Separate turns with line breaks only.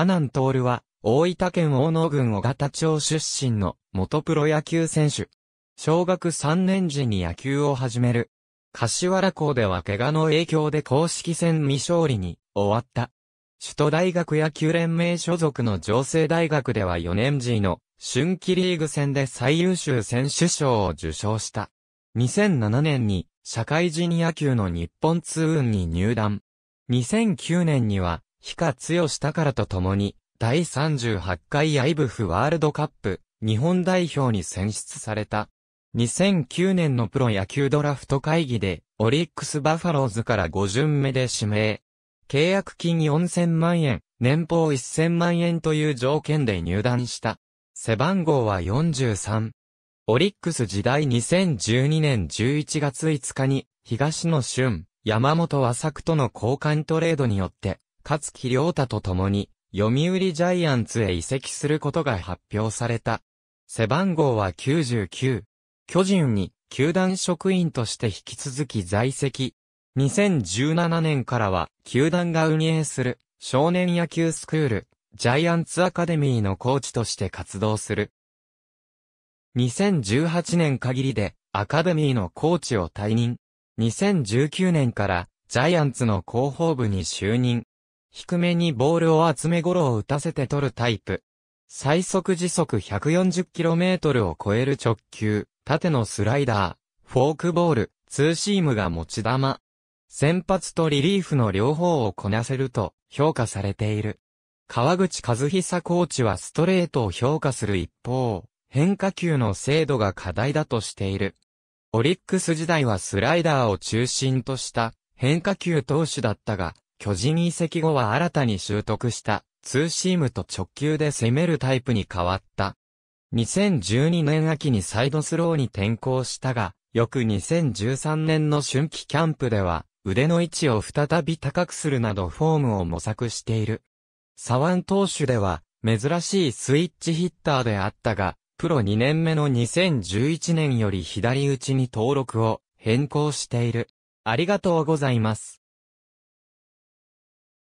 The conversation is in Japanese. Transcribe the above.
阿南徹は、大分県大野郡小型町出身の元プロ野球選手。小学3年時に野球を始める。柏原校では怪我の影響で公式戦未勝利に終わった。首都大学野球連盟所属の上成大学では4年時の春季リーグ戦で最優秀選手賞を受賞した。2007年に社会人野球の日本通運に入団。2009年にはヒカ剛ヨシからとともに、第38回アイブフワールドカップ日本代表に選出された。2009年のプロ野球ドラフト会議で、オリックスバファローズから5巡目で指名。契約金4000万円、年俸1000万円という条件で入団した。背番号は43。オリックス時代2012年11月5日に、東野俊、山本和作との交換トレードによって、勝木良太と共に、読売ジャイアンツへ移籍することが発表された。背番号は99。巨人に、球団職員として引き続き在籍。2017年からは、球団が運営する、少年野球スクール、ジャイアンツアカデミーのコーチとして活動する。2018年限りで、アカデミーのコーチを退任。2019年から、ジャイアンツの広報部に就任。低めにボールを集めゴロを打たせて取るタイプ。最速時速 140km を超える直球、縦のスライダー、フォークボール、ツーシームが持ち玉。先発とリリーフの両方をこなせると評価されている。川口和久コーチはストレートを評価する一方、変化球の精度が課題だとしている。オリックス時代はスライダーを中心とした変化球投手だったが、巨人移籍後は新たに習得したツーシームと直球で攻めるタイプに変わった。2012年秋にサイドスローに転向したが、翌2013年の春季キャンプでは、腕の位置を再び高くするなどフォームを模索している。サワン投手では、珍しいスイッチヒッターであったが、プロ2年目の2011年より左打ちに登録を変更している。ありがとうございます。